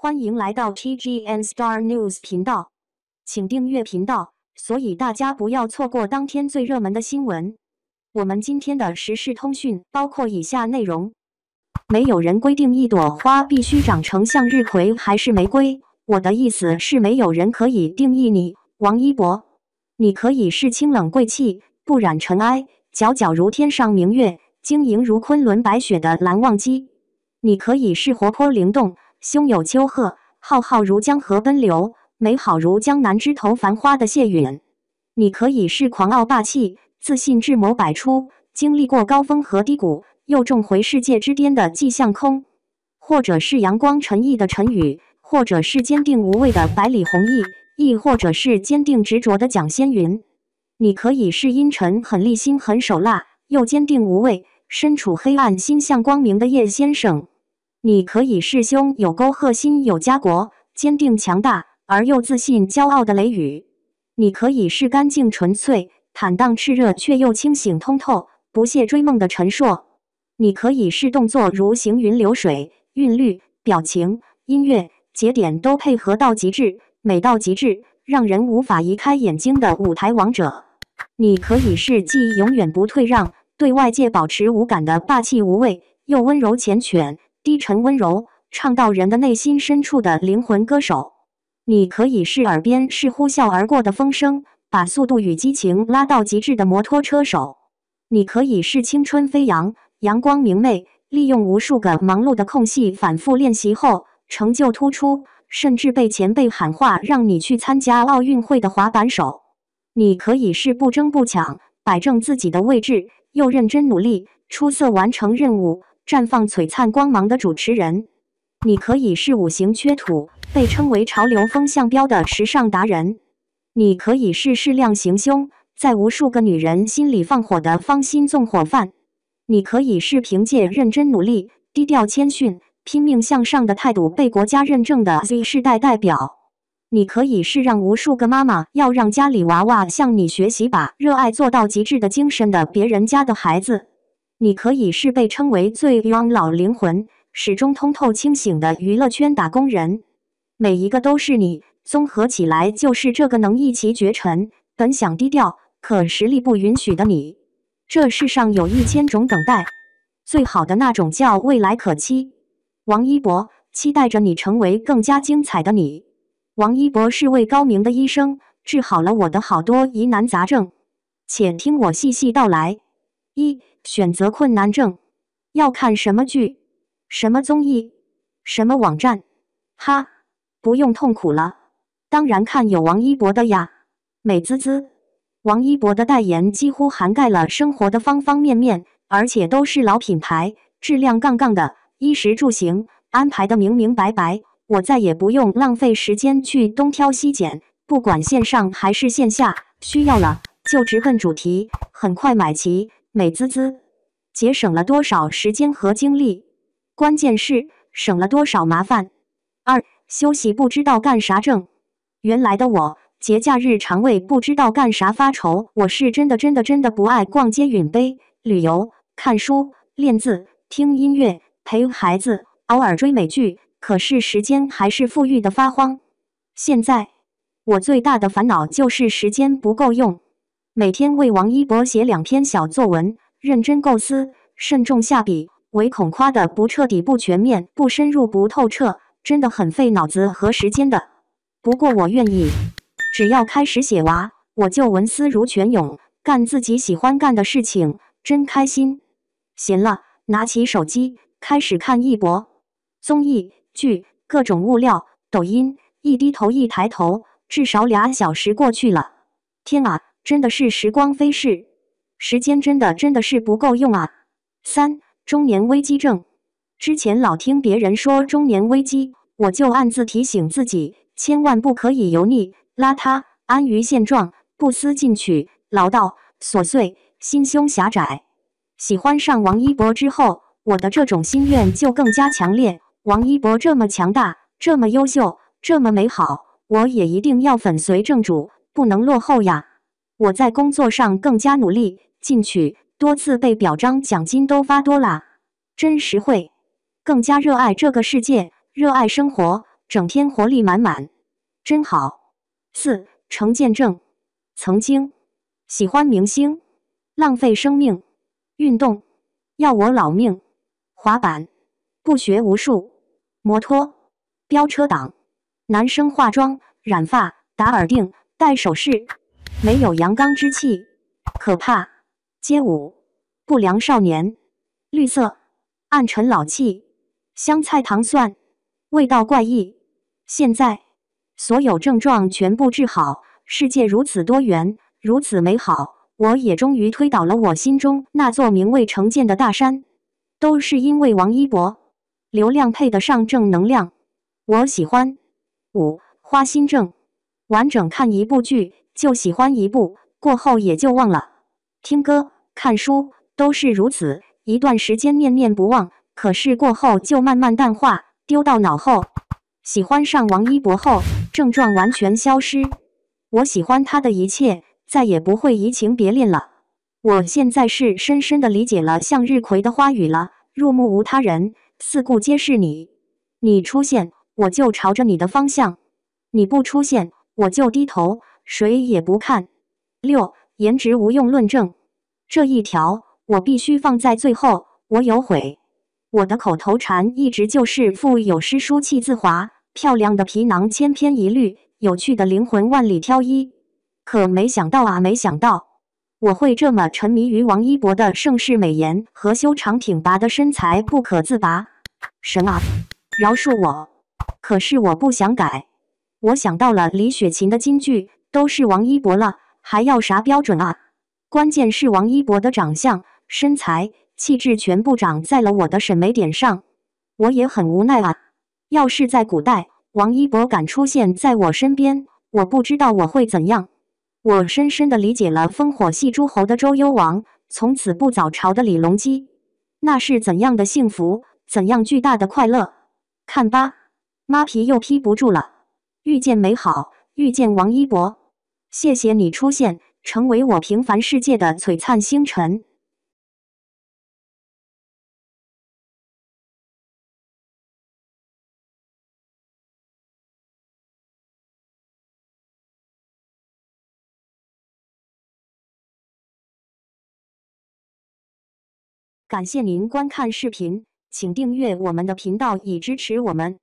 欢迎来到 TGN Star News 频道，请订阅频道，所以大家不要错过当天最热门的新闻。我们今天的时事通讯包括以下内容：没有人规定一朵花必须长成向日葵还是玫瑰。我的意思是，没有人可以定义你，王一博。你可以是清冷贵气、不染尘埃、皎皎如天上明月、晶莹如昆仑白雪的蓝忘机。你可以是活泼灵动。胸有丘壑，浩浩如江河奔流；美好如江南枝头繁花的谢允，你可以是狂傲霸气、自信智谋百出，经历过高峰和低谷，又重回世界之巅的季向空；或者是阳光沉毅的陈宇，或者是坚定无畏的百里弘毅，亦或者是坚定执着的蒋先云。你可以是阴沉狠戾、心狠手辣又坚定无畏，身处黑暗心向光明的叶先生。你可以是胸有沟壑、心有家国、坚定强大而又自信骄傲的雷雨；你可以是干净纯粹、坦荡炽热却又清醒通透、不懈追梦的陈硕；你可以是动作如行云流水，韵律、表情、音乐、节点都配合到极致，美到极致，让人无法移开眼睛的舞台王者；你可以是既永远不退让，对外界保持无感的霸气无畏，又温柔缱绻。低沉温柔，唱到人的内心深处的灵魂歌手。你可以是耳边是呼啸而过的风声，把速度与激情拉到极致的摩托车手。你可以是青春飞扬，阳光明媚，利用无数个忙碌的空隙反复练习后成就突出，甚至被前辈喊话让你去参加奥运会的滑板手。你可以是不争不抢，摆正自己的位置，又认真努力，出色完成任务。绽放璀璨光芒的主持人，你可以是五行缺土，被称为潮流风向标的时尚达人；你可以是适量行凶，在无数个女人心里放火的芳心纵火犯；你可以是凭借认真努力、低调谦逊、拼命向上的态度被国家认证的 Z 世代代表；你可以是让无数个妈妈要让家里娃娃向你学习把热爱做到极致的精神的别人家的孩子。你可以是被称为最 young 老灵魂，始终通透清醒的娱乐圈打工人，每一个都是你，综合起来就是这个能一骑绝尘。本想低调，可实力不允许的你，这世上有一千种等待，最好的那种叫未来可期。王一博，期待着你成为更加精彩的你。王一博是位高明的医生，治好了我的好多疑难杂症，且听我细细道来。一选择困难症，要看什么剧、什么综艺、什么网站？哈，不用痛苦了。当然看有王一博的呀，美滋滋。王一博的代言几乎涵盖了生活的方方面面，而且都是老品牌，质量杠杠的。衣食住行安排的明明白白，我再也不用浪费时间去东挑西拣。不管线上还是线下，需要了就直奔主题，很快买齐。美滋滋，节省了多少时间和精力？关键是省了多少麻烦。二休息不知道干啥正。原来的我，节假日肠胃不知道干啥发愁。我是真的真的真的不爱逛街、饮杯、旅游、看书、练字、听音乐、陪孩子，偶尔追美剧。可是时间还是富裕的发慌。现在，我最大的烦恼就是时间不够用。每天为王一博写两篇小作文，认真构思，慎重下笔，唯恐夸的不彻底、不全面、不深入、不透彻，真的很费脑子和时间的。不过我愿意，只要开始写娃，我就文思如泉涌，干自己喜欢干的事情，真开心。行了，拿起手机开始看一博综艺剧，各种物料，抖音。一低头，一抬头，至少俩小时过去了。天啊！真的是时光飞逝，时间真的真的是不够用啊！三中年危机症，之前老听别人说中年危机，我就暗自提醒自己，千万不可以油腻、邋遢、安于现状、不思进取、唠叨、琐碎、心胸狭窄。喜欢上王一博之后，我的这种心愿就更加强烈。王一博这么强大，这么优秀，这么美好，我也一定要粉随正主，不能落后呀！我在工作上更加努力进取，多次被表彰，奖金都发多啦，真实惠。更加热爱这个世界，热爱生活，整天活力满满，真好。四成见证，曾经喜欢明星，浪费生命；运动要我老命，滑板不学无术，摩托飙车党。男生化妆、染发、打耳钉、戴首饰。没有阳刚之气，可怕。街舞，不良少年，绿色，暗沉老气，香菜糖蒜，味道怪异。现在，所有症状全部治好。世界如此多元，如此美好，我也终于推倒了我心中那座名为成见的大山。都是因为王一博，流量配得上正能量，我喜欢。五花心症，完整看一部剧。就喜欢一部，过后也就忘了。听歌、看书都是如此，一段时间念念不忘，可是过后就慢慢淡化，丢到脑后。喜欢上王一博后，症状完全消失。我喜欢他的一切，再也不会移情别恋了。我现在是深深的理解了向日葵的花语了：入目无他人，四顾皆是你。你出现，我就朝着你的方向；你不出现，我就低头。谁也不看。六，颜值无用论证。这一条我必须放在最后。我有悔。我的口头禅一直就是“腹有诗书气自华”，漂亮的皮囊千篇一律，有趣的灵魂万里挑一。可没想到啊，没想到我会这么沉迷于王一博的盛世美颜和修长挺拔的身材不可自拔。神啊，饶恕我。可是我不想改。我想到了李雪琴的金句。都是王一博了，还要啥标准啊？关键是王一博的长相、身材、气质全部长在了我的审美点上，我也很无奈啊。要是在古代，王一博敢出现在我身边，我不知道我会怎样。我深深的理解了烽火戏诸侯的周幽王，从此不早朝的李隆基，那是怎样的幸福，怎样巨大的快乐？看吧，妈皮又批不住了，遇见美好。遇见王一博，谢谢你出现，成为我平凡世界的璀璨星辰。感谢您观看视频，请订阅我们的频道以支持我们。